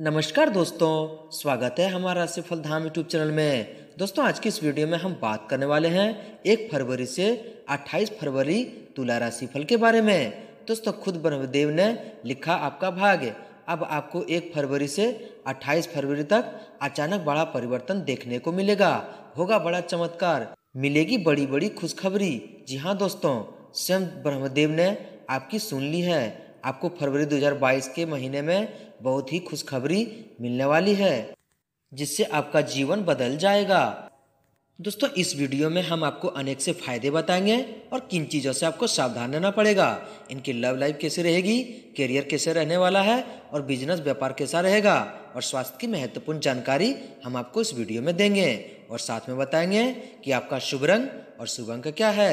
नमस्कार दोस्तों स्वागत है हमारा राशिफल धाम यूट्यूब चैनल में दोस्तों आज की इस वीडियो में हम बात करने वाले हैं एक फरवरी से 28 फरवरी तुला राशि फल के बारे में दोस्तों खुद ब्रह्मदेव ने लिखा आपका भाग अब आपको एक फरवरी से 28 फरवरी तक अचानक बड़ा परिवर्तन देखने को मिलेगा होगा बड़ा चमत्कार मिलेगी बड़ी बड़ी खुशखबरी जी हाँ दोस्तों स्वयं ब्रह्मदेव ने आपकी सुन ली है आपको फरवरी 2022 के महीने में बहुत ही खुशखबरी मिलने वाली है जिससे आपका जीवन बदल जाएगा दोस्तों इस वीडियो में हम आपको अनेक से फायदे बताएंगे और किन चीज़ों से आपको सावधान रहना पड़ेगा इनकी लव लाइफ कैसे रहेगी करियर कैसे रहने वाला है और बिजनेस व्यापार कैसा रहेगा और स्वास्थ्य की महत्वपूर्ण जानकारी हम आपको इस वीडियो में देंगे और साथ में बताएंगे कि आपका शुभ रंग और शुभ अंक क्या है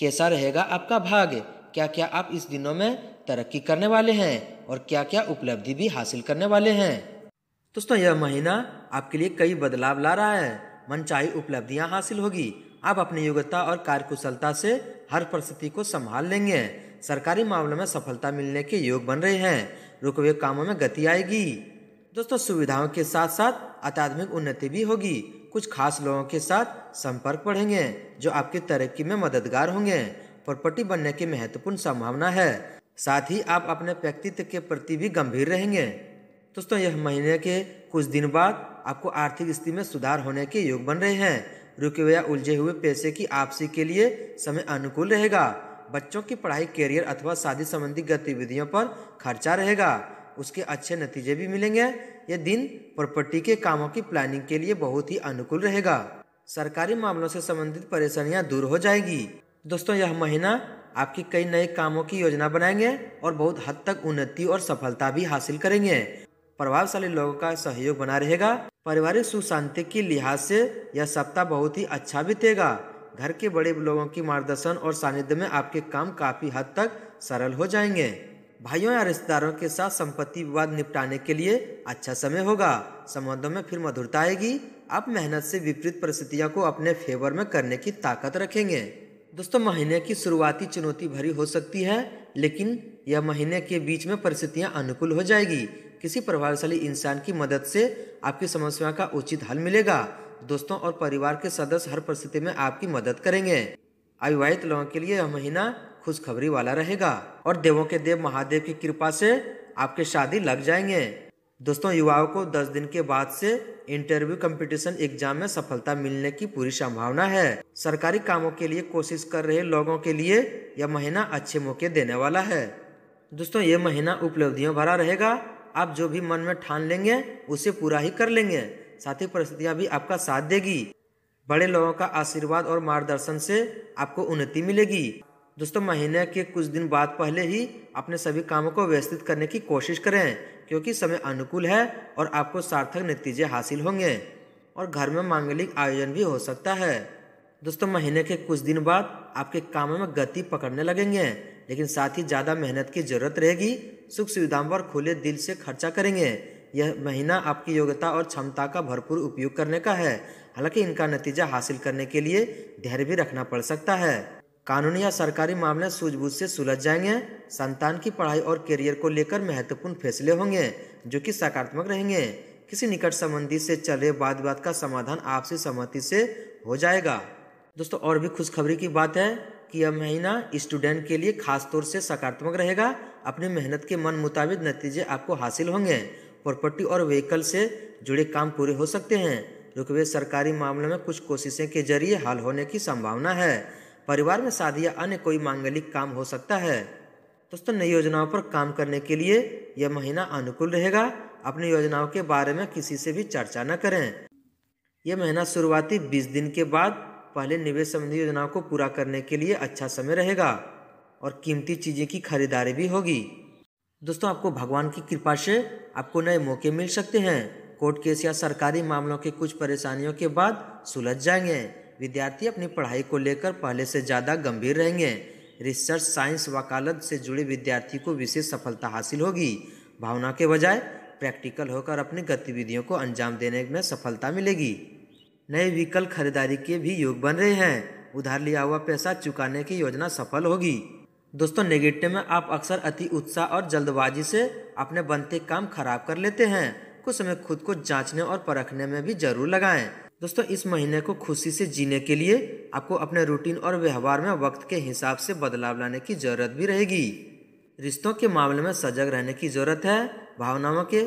कैसा रहेगा आपका भाग्य क्या क्या आप इस दिनों में तरक्की करने वाले हैं और क्या क्या उपलब्धि भी हासिल करने वाले हैं दोस्तों यह महीना आपके लिए कई बदलाव ला रहा है मनचाही उपलब्धियां हासिल होगी आप अपनी योग्यता और कार्यकुशलता से हर परिस्थिति को संभाल लेंगे सरकारी मामलों में सफलता मिलने के योग बन रहे हैं रुके हुए कामों में गति आएगी दोस्तों सुविधाओं के साथ साथ अत्याधुनिक उन्नति भी होगी कुछ खास लोगों के साथ संपर्क बढ़ेंगे जो आपकी तरक्की में मददगार होंगे प्रॉपर्टी बनने की महत्वपूर्ण संभावना है साथ ही आप अपने व्यक्तित्व के प्रति भी गंभीर रहेंगे दोस्तों यह महीने के कुछ दिन बाद आपको आर्थिक स्थिति में सुधार होने के योग बन रहे हैं रुके हुए उलझे हुए पैसे की आपसी के लिए समय अनुकूल रहेगा बच्चों की पढ़ाई करियर अथवा शादी संबंधी गतिविधियों पर खर्चा रहेगा उसके अच्छे नतीजे भी मिलेंगे यह दिन प्रॉपर्टी के कामों की प्लानिंग के लिए बहुत ही अनुकूल रहेगा सरकारी मामलों से संबंधित परेशानियां दूर हो जाएगी दोस्तों यह महीना आपकी कई नए कामों की योजना बनाएंगे और बहुत हद तक उन्नति और सफलता भी हासिल करेंगे प्रभावशाली लोगों का सहयोग बना रहेगा पारिवारिक सुख शांति के लिहाज से यह सप्ताह बहुत ही अच्छा बीतेगा घर के बड़े लोगों की मार्गदर्शन और सानिध्य में आपके काम काफी हद तक सरल हो जाएंगे भाइयों या रिश्तेदारों के साथ संपत्ति विवाद निपटाने के लिए अच्छा समय होगा संबंधों में फिर मधुरता आएगी आप मेहनत से विपरीत परिस्थितियों को अपने फेवर में करने की ताकत रखेंगे दोस्तों महीने की शुरुआती चुनौती भरी हो सकती है लेकिन यह महीने के बीच में परिस्थितियां अनुकूल हो जाएगी किसी प्रभावशाली इंसान की मदद से आपकी समस्या का उचित हल मिलेगा दोस्तों और परिवार के सदस्य हर परिस्थिति में आपकी मदद करेंगे अविवाहित लोगों के लिए यह महीना खुशखबरी वाला रहेगा और देवों के देव महादेव की कृपा से आपके शादी लग जाएंगे दोस्तों युवाओं को 10 दिन के बाद से इंटरव्यू कंपटीशन एग्जाम में सफलता मिलने की पूरी संभावना है सरकारी कामों के लिए कोशिश कर रहे लोगों के लिए यह महीना अच्छे मौके देने वाला है दोस्तों ये महीना उपलब्धियों भरा रहेगा आप जो भी मन में ठान लेंगे उसे पूरा ही कर लेंगे साथ ही परिस्थितियाँ भी आपका साथ देगी बड़े लोगों का आशीर्वाद और मार्गदर्शन से आपको उन्नति मिलेगी दोस्तों महीने के कुछ दिन बाद पहले ही अपने सभी कामों को व्यवस्थित करने की कोशिश करें क्योंकि समय अनुकूल है और आपको सार्थक नतीजे हासिल होंगे और घर में मांगलिक आयोजन भी हो सकता है दोस्तों महीने के कुछ दिन बाद आपके कामों में गति पकड़ने लगेंगे लेकिन साथ ही ज़्यादा मेहनत की जरूरत रहेगी सुख सुविधाओं पर खुले दिल से खर्चा करेंगे यह महीना आपकी योग्यता और क्षमता का भरपूर उपयोग करने का है हालांकि इनका नतीजा हासिल करने के लिए धैर्य भी रखना पड़ सकता है कानूनी या सरकारी मामले सूझबूझ से सुलझ जाएंगे संतान की पढ़ाई और करियर को लेकर महत्वपूर्ण फैसले होंगे जो कि सकारात्मक रहेंगे किसी निकट संबंधी से चल रहे वाद विवाद का समाधान आपसी सहमति से हो जाएगा दोस्तों और भी खुशखबरी की बात है कि यह महीना स्टूडेंट के लिए खास तौर से सकारात्मक रहेगा अपनी मेहनत के मन मुताबिक नतीजे आपको हासिल होंगे प्रॉपर्टी और व्हीकल से जुड़े काम पूरे हो सकते हैं रुकवे सरकारी मामलों में कुछ कोशिशें के जरिए हल होने की संभावना है परिवार में शादी या अन्य कोई मांगलिक काम हो सकता है दोस्तों नई योजनाओं पर काम करने के लिए यह महीना अनुकूल रहेगा अपनी योजनाओं के बारे में किसी से भी चर्चा न करें यह महीना शुरुआती बीस दिन के बाद पहले निवेश संबंधी योजनाओं को पूरा करने के लिए अच्छा समय रहेगा और कीमती चीज़ें की खरीदारी भी होगी दोस्तों आपको भगवान की कृपा से आपको नए मौके मिल सकते हैं कोर्ट केस या सरकारी मामलों के कुछ परेशानियों के बाद सुलझ जाएंगे विद्यार्थी अपनी पढ़ाई को लेकर पहले से ज़्यादा गंभीर रहेंगे रिसर्च साइंस वकालत से जुड़े विद्यार्थी को विशेष सफलता हासिल होगी भावना के बजाय प्रैक्टिकल होकर अपनी गतिविधियों को अंजाम देने में सफलता मिलेगी नए व्हीकल खरीदारी के भी योग बन रहे हैं उधार लिया हुआ पैसा चुकाने की योजना सफल होगी दोस्तों नेगेटिव में आप अक्सर अति उत्साह और जल्दबाजी से अपने बनते काम खराब कर लेते हैं कुछ समय खुद को जांचने और परखने में भी जरूर लगाएं दोस्तों इस महीने को खुशी से जीने के लिए आपको अपने रूटीन और व्यवहार में वक्त के हिसाब से बदलाव लाने की जरूरत भी रहेगी रिश्तों के मामले में सजग रहने की जरूरत है भावनाओं के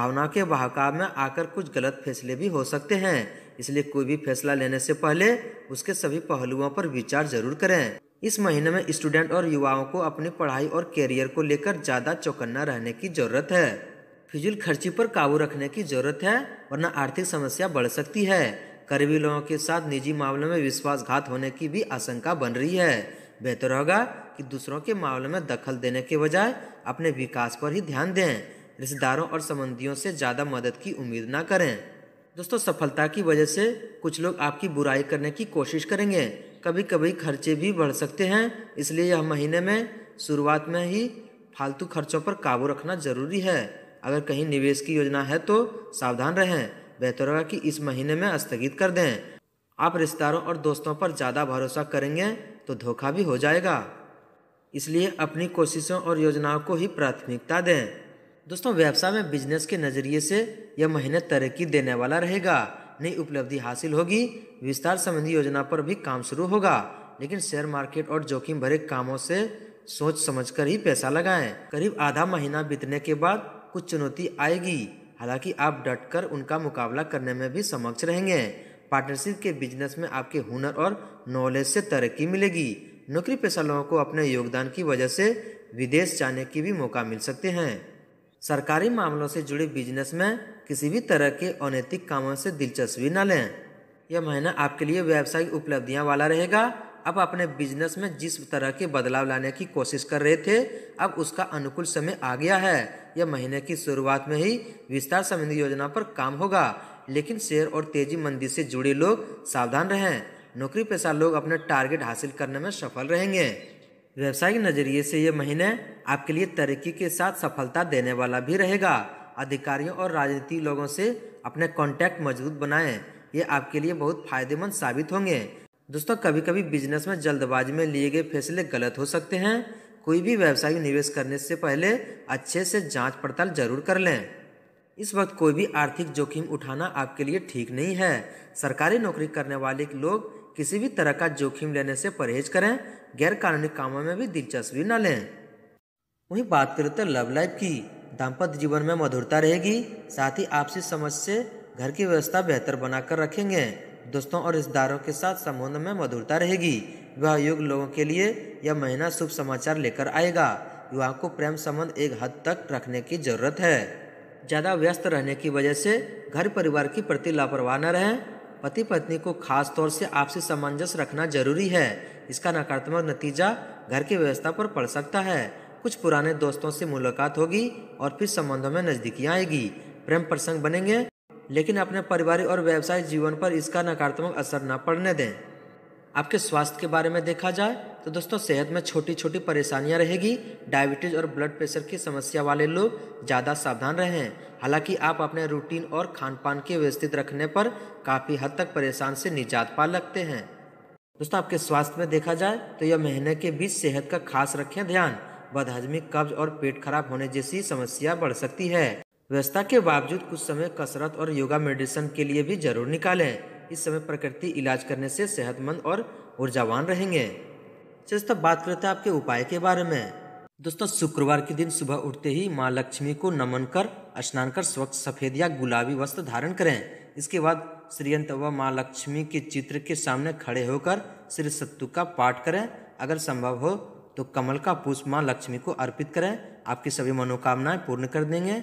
भावनाओं के बहकाव में आकर कुछ गलत फैसले भी हो सकते हैं इसलिए कोई भी फैसला लेने से पहले उसके सभी पहलुओं पर विचार जरूर करें इस महीने में स्टूडेंट और युवाओं को अपनी पढ़ाई और करियर को लेकर ज़्यादा चौकन्ना रहने की जरूरत है फिजूल खर्ची पर काबू रखने की जरूरत है वरना आर्थिक समस्या बढ़ सकती है करीबी लोगों के साथ निजी मामलों में विश्वासघात होने की भी आशंका बन रही है बेहतर होगा कि दूसरों के मामलों में दखल देने के बजाय अपने विकास पर ही ध्यान दें रिश्तेदारों और संबंधियों से ज़्यादा मदद की उम्मीद ना करें दोस्तों सफलता की वजह से कुछ लोग आपकी बुराई करने की कोशिश करेंगे कभी कभी खर्चे भी बढ़ सकते हैं इसलिए यह महीने में शुरुआत में ही फालतू खर्चों पर काबू रखना जरूरी है अगर कहीं निवेश की योजना है तो सावधान रहें बेहतर होगा कि इस महीने में स्थगित कर दें आप रिश्तेदारों और दोस्तों पर ज़्यादा भरोसा करेंगे तो धोखा भी हो जाएगा इसलिए अपनी कोशिशों और योजनाओं को ही प्राथमिकता दें दोस्तों व्यवसाय में बिजनेस के नज़रिए से यह महीने तरक्की देने वाला रहेगा नई उपलब्धि हासिल होगी विस्तार संबंधी योजना पर भी काम शुरू होगा लेकिन शेयर मार्केट और जोखिम भरे कामों से सोच समझकर ही पैसा लगाएं। करीब आधा महीना बीतने के बाद कुछ चुनौती आएगी हालांकि आप डटकर उनका मुकाबला करने में भी समक्ष रहेंगे पार्टनरशिप के बिजनेस में आपके हुनर और नॉलेज से तरक्की मिलेगी नौकरी पेशा लोगों को अपने योगदान की वजह से विदेश जाने की भी मौका मिल सकते हैं सरकारी मामलों से जुड़े बिजनेस में किसी भी तरह के अनैतिक कामों से दिलचस्पी न लें यह महीना आपके लिए व्यावसायिक उपलब्धियां वाला रहेगा अब अपने बिजनेस में जिस तरह के बदलाव लाने की कोशिश कर रहे थे अब उसका अनुकूल समय आ गया है यह महीने की शुरुआत में ही विस्तार संबंधी योजना पर काम होगा लेकिन शेयर और तेजी मंदी से जुड़े लोग सावधान रहें नौकरी पेशा लोग अपने टारगेट हासिल करने में सफल रहेंगे व्यवसायिक नज़रिए से ये महीने आपके लिए तरक्की के साथ सफलता देने वाला भी रहेगा अधिकारियों और राजनीतिक लोगों से अपने कॉन्टैक्ट मजबूत बनाएं ये आपके लिए बहुत फायदेमंद साबित होंगे दोस्तों कभी कभी बिजनेस में जल्दबाजी में लिए गए फैसले गलत हो सकते हैं कोई भी व्यवसाय में निवेश करने से पहले अच्छे से जांच पड़ताल जरूर कर लें इस वक्त कोई भी आर्थिक जोखिम उठाना आपके लिए ठीक नहीं है सरकारी नौकरी करने वाले लोग किसी भी तरह का जोखिम लेने से परहेज करें गैरकानूनी कामों में भी दिलचस्पी न लें वहीं बात करें तो लव लाइफ की दाम्पत्य जीवन में मधुरता रहेगी साथ ही आपसी समझ से घर की व्यवस्था बेहतर बनाकर रखेंगे दोस्तों और रिश्तेदारों के साथ संबंध में मधुरता रहेगी विवाह युग लोगों के लिए यह महीना शुभ समाचार लेकर आएगा विवाह को प्रेम संबंध एक हद तक रखने की जरूरत है ज़्यादा व्यस्त रहने की वजह से घर परिवार के प्रति लापरवाह न रहें पति पत्नी को खास तौर से आपसी सामंजस्य रखना जरूरी है इसका नकारात्मक नतीजा घर की व्यवस्था पर पड़ सकता है कुछ पुराने दोस्तों से मुलाकात होगी और फिर संबंधों में नजदीकियाँ आएगी प्रेम प्रसंग बनेंगे लेकिन अपने पारिवारिक और व्यावसायिक जीवन पर इसका नकारात्मक असर न पड़ने दें आपके स्वास्थ्य के बारे में देखा जाए तो दोस्तों सेहत में छोटी छोटी परेशानियां रहेगी डायबिटीज़ और ब्लड प्रेशर की समस्या वाले लोग ज़्यादा सावधान रहें हालांकि आप अपने रूटीन और खान पान के व्यवस्थित रखने पर काफ़ी हद तक परेशान से निजात पा लगते हैं दोस्तों आपके स्वास्थ्य में देखा जाए तो यह महीने के बीच सेहत का खास रखें ध्यान बदहजमी कब्ज और पेट खराब होने जैसी समस्या बढ़ सकती है व्यवस्था के बावजूद कुछ समय कसरत और योगा मेडिसिन के लिए भी जरूर निकालें इस समय प्रकृति इलाज करने से सेहतमंद और ऊर्जावान रहेंगे दोस्तों बात करते हैं आपके उपाय के बारे में दोस्तों शुक्रवार के दिन सुबह उठते ही माँ लक्ष्मी को नमन कर स्नान कर स्वच्छ सफेद या गुलाबी वस्त्र धारण करें इसके बाद श्रीयंत व माँ लक्ष्मी के चित्र के सामने खड़े होकर श्री सत्तु का पाठ करें अगर संभव हो तो कमल का पुष्प माँ लक्ष्मी को अर्पित करें आपकी सभी मनोकामनाएं पूर्ण कर देंगे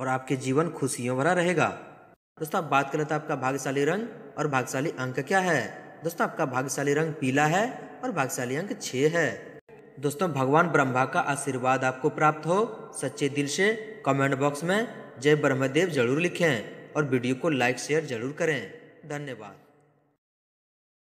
और आपके जीवन खुशियों भरा रहेगा दोस्तों आप बात करें तो आपका भाग्यशाली रंग और भाग्यशाली अंक क्या है दोस्तों आपका भाग्यशाली रंग पीला है और भाग्यशाली अंक छः है दोस्तों भगवान ब्रह्मा का आशीर्वाद आपको प्राप्त हो सच्चे दिल से कमेंट बॉक्स में जय ब्रह्मदेव जरूर लिखें और वीडियो को लाइक शेयर जरूर करें धन्यवाद